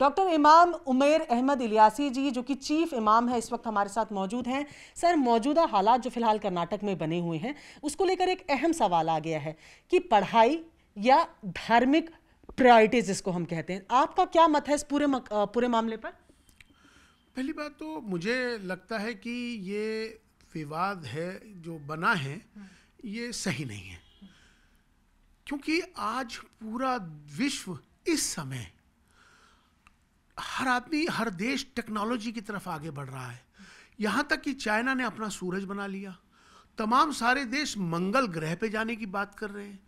Doctor इमाम उमेर अहमद इलियासी जी जो कि चीफ इमाम है इस वक्त हमारे साथ मौजूद हैं सर मौजूदा हालात जो फिलहाल कर्नाटक में बने हुए हैं उसको लेकर एक अहम सवाल आ गया है कि पढ़ाई या धार्मिक प्रायोरिटीज जिसको हम कहते हैं आपका क्या मत है इस पूरे मक, पूरे मामले पर पहली बात तो मुझे लगता है कि ये विवाद है जो बना है ये सही नहीं है क्योंकि आज पूरा विश्व इस समय हर आदमी हर देश टेक्नोलॉजी की तरफ आगे बढ़ रहा है यहाँ तक कि चाइना ने अपना सूरज बना लिया तमाम सारे देश मंगल ग्रह पे जाने की बात कर रहे हैं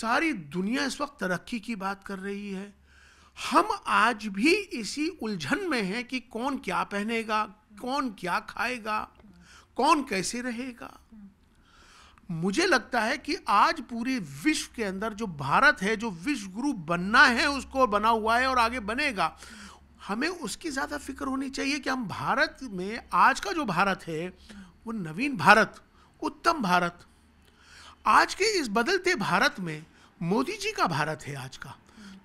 सारी दुनिया इस वक्त तरक्की की बात कर रही है हम आज भी इसी उलझन में हैं कि कौन क्या पहनेगा कौन क्या खाएगा कौन कैसे रहेगा मुझे लगता है कि आज पूरे विश्व के अंदर जो भारत है जो विश्व गुरु बनना है उसको बना हुआ है और आगे बनेगा हमें उसकी ज़्यादा फिक्र होनी चाहिए कि हम भारत में आज का जो भारत है वो नवीन भारत उत्तम भारत आज के इस बदलते भारत में मोदी जी का भारत है आज का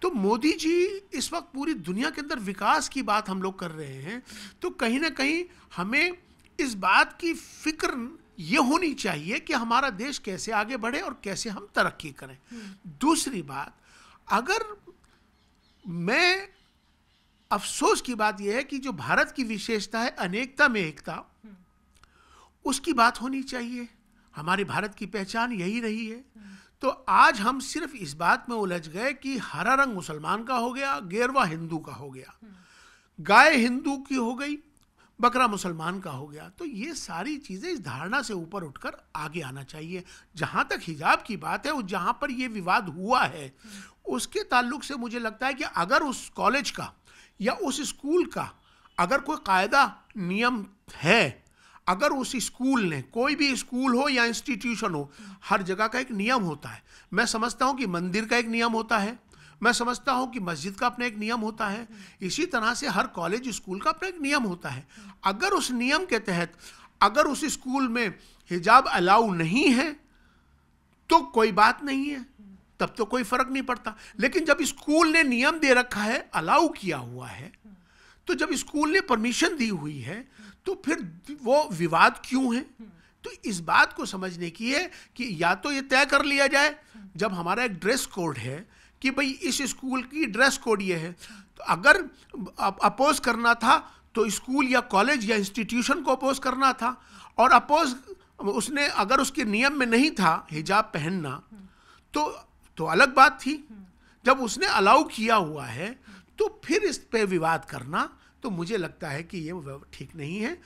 तो मोदी जी इस वक्त पूरी दुनिया के अंदर विकास की बात हम लोग कर रहे हैं तो कहीं ना कहीं हमें इस बात की फिक्र ये होनी चाहिए कि हमारा देश कैसे आगे बढ़े और कैसे हम तरक्की करें दूसरी बात अगर मैं अफसोस की बात यह है कि जो भारत की विशेषता है अनेकता में एकता हम्म। उसकी बात होनी चाहिए हमारे भारत की पहचान यही रही है हम्म। तो आज हम सिर्फ इस बात में उलझ गए कि हरा रंग मुसलमान का हो गया गेरवा हिंदू का हो गया हम्म। गाय हिंदू की हो गई बकरा मुसलमान का हो गया तो ये सारी चीज़ें इस धारणा से ऊपर उठकर आगे आना चाहिए जहाँ तक हिजाब की बात है और जहाँ पर ये विवाद हुआ है उसके ताल्लुक से मुझे लगता है कि अगर उस कॉलेज का या उस स्कूल का अगर कोई कायदा नियम है अगर उस स्कूल ने कोई भी स्कूल हो या इंस्टीट्यूशन हो हर जगह का एक नियम होता है मैं समझता हूँ कि मंदिर का एक नियम होता है मैं समझता हूँ कि मस्जिद का अपना एक नियम होता है इसी तरह से हर कॉलेज स्कूल का अपना एक नियम होता है अगर उस नियम के तहत अगर उस स्कूल में हिजाब अलाउ नहीं है तो कोई बात नहीं है तब तो कोई फर्क नहीं पड़ता लेकिन जब स्कूल ने नियम दे रखा है अलाउ किया हुआ है तो जब स्कूल ने परमिशन दी हुई है तो फिर वो विवाद क्यों है तो इस बात को समझने की है कि या तो ये तय कर लिया जाए जब हमारा एक ड्रेस कोड है कि भाई इस स्कूल की ड्रेस कोड ये है तो अगर अपोज करना था तो स्कूल या कॉलेज या इंस्टीट्यूशन को अपोज करना था और अपोज उसने अगर उसके नियम में नहीं था हिजाब पहनना तो तो अलग बात थी जब उसने अलाउ किया हुआ है तो फिर इस पे विवाद करना तो मुझे लगता है कि ये ठीक नहीं है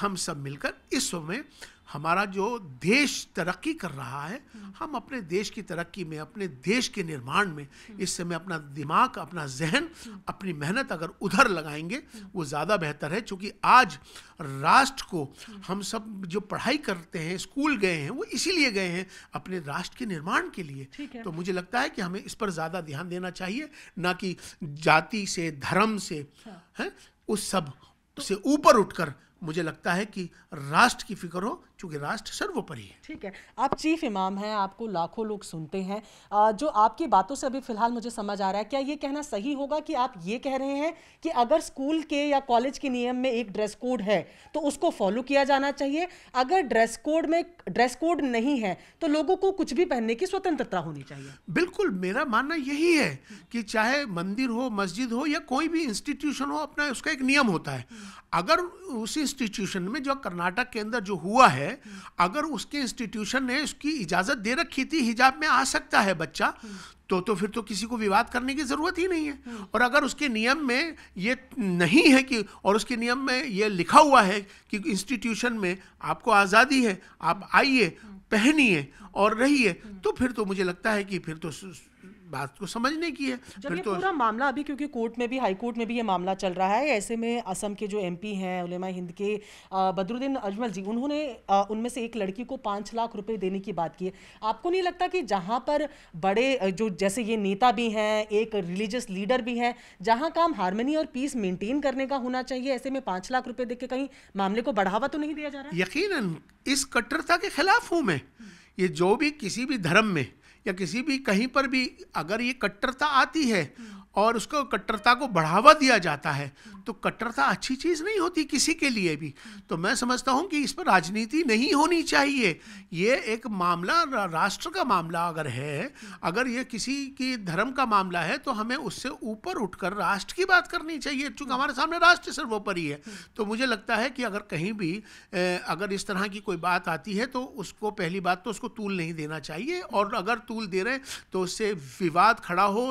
हम सब मिलकर इस समय हमारा जो देश तरक्की कर रहा है हम अपने देश की तरक्की में अपने देश के निर्माण में इस समय अपना दिमाग अपना जहन अपनी मेहनत अगर उधर लगाएंगे वो ज़्यादा बेहतर है क्योंकि आज राष्ट्र को हम सब जो पढ़ाई करते हैं स्कूल गए हैं वो इसीलिए गए हैं अपने राष्ट्र के निर्माण के लिए तो मुझे लगता है कि हमें इस पर ज़्यादा ध्यान देना चाहिए ना कि जाति से धर्म से अच्छा। हैं उस सब तो से ऊपर उठकर मुझे लगता है कि राष्ट्र की फिक्र हो चूँकि राष्ट्र सर्वोपरि है ठीक है आप चीफ इमाम हैं आपको लाखों लोग सुनते हैं जो आपकी बातों से अभी फ़िलहाल मुझे समझ आ रहा है क्या ये कहना सही होगा कि आप ये कह रहे हैं कि अगर स्कूल के या कॉलेज के नियम में एक ड्रेस कोड है तो उसको फॉलो किया जाना चाहिए अगर ड्रेस कोड में ड्रेस कोड नहीं है तो लोगों को कुछ भी पहनने की स्वतंत्रता होनी चाहिए बिल्कुल मेरा मानना यही है कि चाहे मंदिर हो मस्जिद हो या कोई भी इंस्टीट्यूशन हो अपना उसका एक नियम होता है अगर उसी इंस्टीट्यूशन में जो कर्नाटक के अंदर जो हुआ है अगर उसके इंस्टीट्यूशन ने उसकी इजाज़त दे रखी थी हिजाब में आ सकता है बच्चा तो तो फिर तो किसी को विवाद करने की ज़रूरत ही नहीं है और अगर उसके नियम में ये नहीं है कि और उसके नियम में ये लिखा हुआ है कि इंस्टीट्यूशन में आपको आज़ादी है आप आइए पहनिए और रहिए तो फिर तो मुझे लगता है कि फिर तो बात को समझने की है फिर तो पूरा मामला अभी क्योंकि कोर्ट में भी हाई कोर्ट में भी ये मामला चल रहा है ऐसे में असम के जो एमपी हैं उलेमा हिंद के बदरुद्दीन अजमल जी उन्होंने उनमें से एक लड़की को पाँच लाख रुपए देने की बात की है आपको नहीं लगता कि जहाँ पर बड़े जो जैसे ये नेता भी हैं एक रिलीजियस लीडर भी हैं जहाँ काम हारमोनी और पीस मेंटेन करने का होना चाहिए ऐसे में पाँच लाख रुपये दे के कहीं मामले को बढ़ावा तो नहीं दिया जा रहा यकीन इस कट्टरता के खिलाफ हूँ मैं ये जो भी किसी भी धर्म में या किसी भी कहीं पर भी अगर ये कट्टरता आती है और उसको कट्टरता को बढ़ावा दिया जाता है तो कट्टरता अच्छी चीज़ नहीं होती किसी के लिए भी तो मैं समझता हूँ कि इस पर राजनीति नहीं होनी चाहिए ये एक मामला राष्ट्र का मामला अगर है अगर ये किसी की धर्म का मामला है तो हमें उससे ऊपर उठकर राष्ट्र की बात करनी चाहिए चूँकि हमारे सामने राष्ट्र सर्वोपरि है तो मुझे लगता है कि अगर कहीं भी अगर इस तरह की कोई बात आती है तो उसको पहली बात तो उसको तूल नहीं देना चाहिए और अगर टूल दे रहे हैं तो उससे विवाद खड़ा हो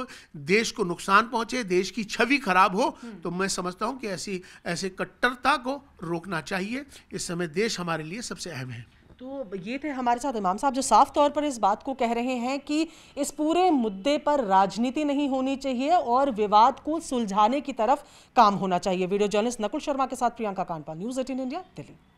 देश को नुकसान पहुंचे देश की छवि खराब हो हम्म। तो मैं समझता हूं कि ऐसी ऐसे कट्टरता को रोकना चाहिए इस समय देश हमारे लिए सबसे अहम है तो ये थे हमारे साथ इमाम साहब जो साफ तौर पर इस बात को कह रहे हैं कि इस पूरे मुद्दे पर राजनीति नहीं होनी चाहिए और विवाद को सुलझाने की तरफ काम होना चाहिए वीडियो जर्नलिस्ट नकुल शर्मा के साथ Priyanka Kandpal news eighteen India Delhi